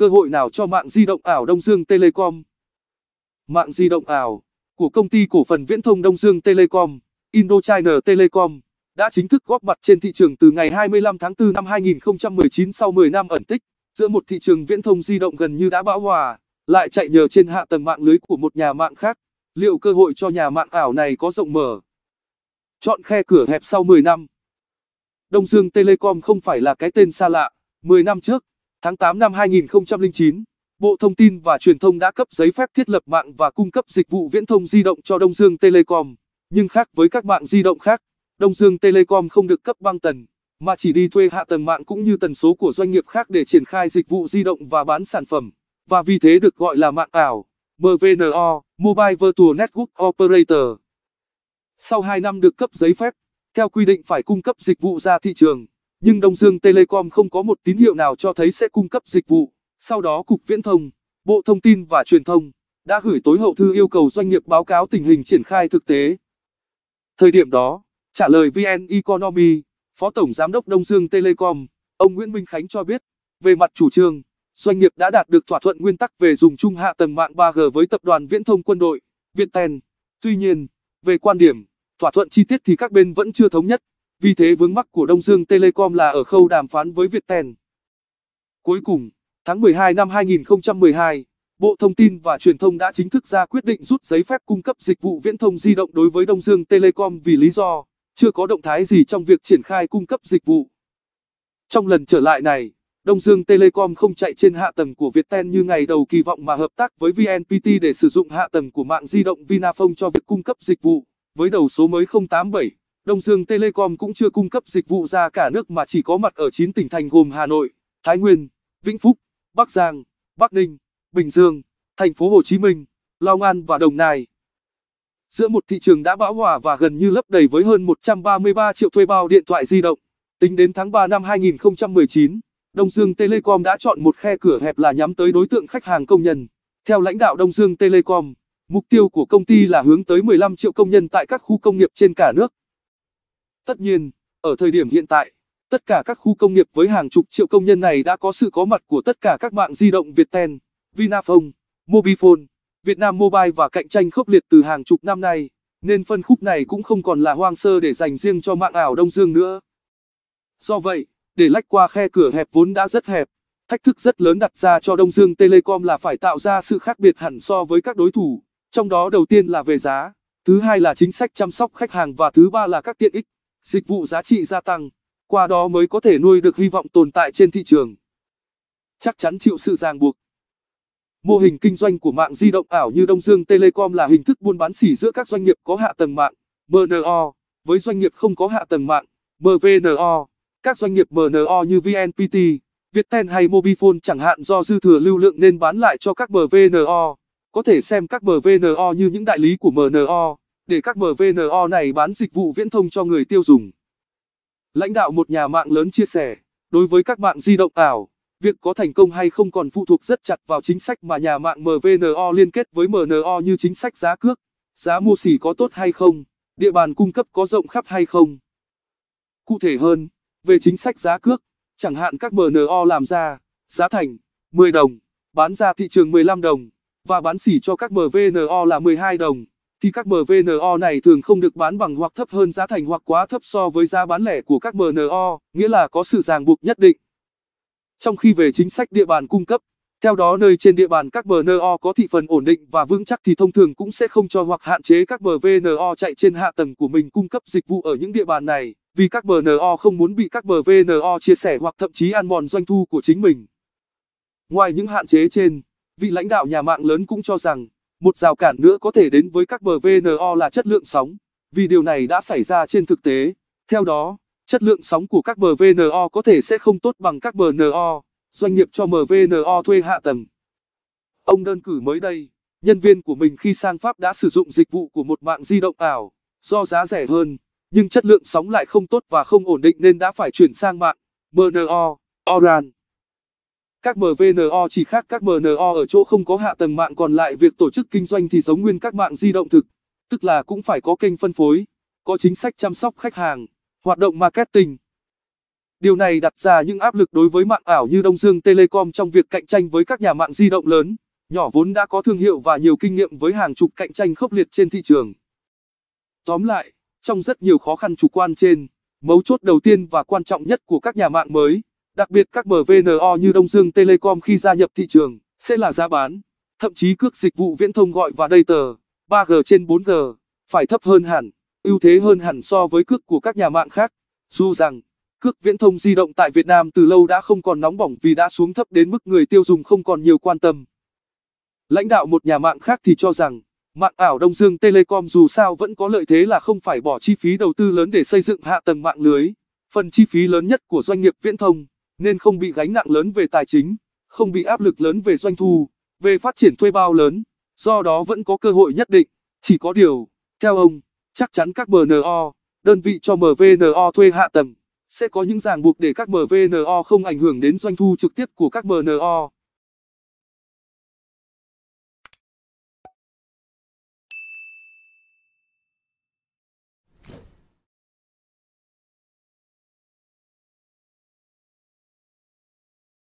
cơ hội nào cho mạng di động ảo Đông Dương Telecom. Mạng di động ảo của công ty cổ phần viễn thông Đông Dương Telecom, Indochina Telecom đã chính thức góp mặt trên thị trường từ ngày 25 tháng 4 năm 2019 sau 10 năm ẩn tích, giữa một thị trường viễn thông di động gần như đã bão hòa, lại chạy nhờ trên hạ tầng mạng lưới của một nhà mạng khác. Liệu cơ hội cho nhà mạng ảo này có rộng mở? Chọn khe cửa hẹp sau 10 năm. Đông Dương Telecom không phải là cái tên xa lạ, 10 năm trước, Tháng 8 năm 2009, Bộ Thông tin và Truyền thông đã cấp giấy phép thiết lập mạng và cung cấp dịch vụ viễn thông di động cho Đông Dương Telecom. Nhưng khác với các mạng di động khác, Đông Dương Telecom không được cấp băng tần, mà chỉ đi thuê hạ tầng mạng cũng như tần số của doanh nghiệp khác để triển khai dịch vụ di động và bán sản phẩm, và vì thế được gọi là mạng ảo, MVNO, Mobile Virtual Network Operator. Sau 2 năm được cấp giấy phép, theo quy định phải cung cấp dịch vụ ra thị trường, nhưng Đông Dương Telecom không có một tín hiệu nào cho thấy sẽ cung cấp dịch vụ. Sau đó Cục Viễn thông, Bộ Thông tin và Truyền thông đã gửi tối hậu thư yêu cầu doanh nghiệp báo cáo tình hình triển khai thực tế. Thời điểm đó, trả lời VN Economy, Phó Tổng Giám đốc Đông Dương Telecom, ông Nguyễn Minh Khánh cho biết, về mặt chủ trương, doanh nghiệp đã đạt được thỏa thuận nguyên tắc về dùng chung hạ tầng mạng 3G với tập đoàn Viễn thông Quân đội, Viettel. Tuy nhiên, về quan điểm, thỏa thuận chi tiết thì các bên vẫn chưa thống nhất. Vì thế vướng mắc của Đông Dương Telecom là ở khâu đàm phán với Viettel. Cuối cùng, tháng 12 năm 2012, Bộ Thông tin và Truyền thông đã chính thức ra quyết định rút giấy phép cung cấp dịch vụ viễn thông di động đối với Đông Dương Telecom vì lý do chưa có động thái gì trong việc triển khai cung cấp dịch vụ. Trong lần trở lại này, Đông Dương Telecom không chạy trên hạ tầng của Viettel như ngày đầu kỳ vọng mà hợp tác với VNPT để sử dụng hạ tầng của mạng di động Vinaphone cho việc cung cấp dịch vụ với đầu số mới 087. Đông Dương Telecom cũng chưa cung cấp dịch vụ ra cả nước mà chỉ có mặt ở 9 tỉnh thành gồm Hà Nội, Thái Nguyên, Vĩnh Phúc, Bắc Giang, Bắc Ninh, Bình Dương, thành phố Hồ Chí Minh, Long An và Đồng Nai. Giữa một thị trường đã bão hòa và gần như lấp đầy với hơn 133 triệu thuê bao điện thoại di động, tính đến tháng 3 năm 2019, Đông Dương Telecom đã chọn một khe cửa hẹp là nhắm tới đối tượng khách hàng công nhân. Theo lãnh đạo Đông Dương Telecom, mục tiêu của công ty là hướng tới 15 triệu công nhân tại các khu công nghiệp trên cả nước. Tất nhiên, ở thời điểm hiện tại, tất cả các khu công nghiệp với hàng chục triệu công nhân này đã có sự có mặt của tất cả các mạng di động Viettel, Vinaphone, Mobifone, Vietnam Mobile và cạnh tranh khốc liệt từ hàng chục năm nay, nên phân khúc này cũng không còn là hoang sơ để dành riêng cho mạng ảo Đông Dương nữa. Do vậy, để lách qua khe cửa hẹp vốn đã rất hẹp, thách thức rất lớn đặt ra cho Đông Dương Telecom là phải tạo ra sự khác biệt hẳn so với các đối thủ, trong đó đầu tiên là về giá, thứ hai là chính sách chăm sóc khách hàng và thứ ba là các tiện ích dịch vụ giá trị gia tăng, qua đó mới có thể nuôi được hy vọng tồn tại trên thị trường. Chắc chắn chịu sự ràng buộc. Mô hình kinh doanh của mạng di động ảo như Đông Dương Telecom là hình thức buôn bán xỉ giữa các doanh nghiệp có hạ tầng mạng, MNO, với doanh nghiệp không có hạ tầng mạng, MVNO. Các doanh nghiệp MNO như VNPT, Viettel hay Mobifone chẳng hạn do dư thừa lưu lượng nên bán lại cho các MVNO. Có thể xem các MVNO như những đại lý của MNO để các MVNO này bán dịch vụ viễn thông cho người tiêu dùng. Lãnh đạo một nhà mạng lớn chia sẻ, đối với các mạng di động ảo, việc có thành công hay không còn phụ thuộc rất chặt vào chính sách mà nhà mạng MVNO liên kết với MNO như chính sách giá cước, giá mua xỉ có tốt hay không, địa bàn cung cấp có rộng khắp hay không. Cụ thể hơn, về chính sách giá cước, chẳng hạn các MNO làm ra, giá thành 10 đồng, bán ra thị trường 15 đồng và bán xỉ cho các MVNO là 12 đồng thì các MVNO này thường không được bán bằng hoặc thấp hơn giá thành hoặc quá thấp so với giá bán lẻ của các MNO, nghĩa là có sự ràng buộc nhất định. Trong khi về chính sách địa bàn cung cấp, theo đó nơi trên địa bàn các MNO có thị phần ổn định và vững chắc thì thông thường cũng sẽ không cho hoặc hạn chế các MVNO chạy trên hạ tầng của mình cung cấp dịch vụ ở những địa bàn này, vì các MNO không muốn bị các MVNO chia sẻ hoặc thậm chí ăn mòn doanh thu của chính mình. Ngoài những hạn chế trên, vị lãnh đạo nhà mạng lớn cũng cho rằng một rào cản nữa có thể đến với các BVNO là chất lượng sóng, vì điều này đã xảy ra trên thực tế. Theo đó, chất lượng sóng của các BVNO có thể sẽ không tốt bằng các BNO. doanh nghiệp cho MVNO thuê hạ tầng. Ông đơn cử mới đây, nhân viên của mình khi sang Pháp đã sử dụng dịch vụ của một mạng di động ảo, do giá rẻ hơn, nhưng chất lượng sóng lại không tốt và không ổn định nên đã phải chuyển sang mạng BNO Orange. Các MVNO chỉ khác các MNO ở chỗ không có hạ tầng mạng còn lại việc tổ chức kinh doanh thì giống nguyên các mạng di động thực, tức là cũng phải có kênh phân phối, có chính sách chăm sóc khách hàng, hoạt động marketing. Điều này đặt ra những áp lực đối với mạng ảo như Đông Dương Telecom trong việc cạnh tranh với các nhà mạng di động lớn, nhỏ vốn đã có thương hiệu và nhiều kinh nghiệm với hàng chục cạnh tranh khốc liệt trên thị trường. Tóm lại, trong rất nhiều khó khăn chủ quan trên, mấu chốt đầu tiên và quan trọng nhất của các nhà mạng mới Đặc biệt các MVNO như Đông Dương Telecom khi gia nhập thị trường, sẽ là giá bán, thậm chí cước dịch vụ viễn thông gọi và data, 3G trên 4G, phải thấp hơn hẳn, ưu thế hơn hẳn so với cước của các nhà mạng khác. Dù rằng, cước viễn thông di động tại Việt Nam từ lâu đã không còn nóng bỏng vì đã xuống thấp đến mức người tiêu dùng không còn nhiều quan tâm. Lãnh đạo một nhà mạng khác thì cho rằng, mạng ảo Đông Dương Telecom dù sao vẫn có lợi thế là không phải bỏ chi phí đầu tư lớn để xây dựng hạ tầng mạng lưới. Phần chi phí lớn nhất của doanh nghiệp viễn thông nên không bị gánh nặng lớn về tài chính, không bị áp lực lớn về doanh thu, về phát triển thuê bao lớn, do đó vẫn có cơ hội nhất định. Chỉ có điều, theo ông, chắc chắn các MNO, đơn vị cho MVNO thuê hạ tầng, sẽ có những ràng buộc để các MVNO không ảnh hưởng đến doanh thu trực tiếp của các MNO.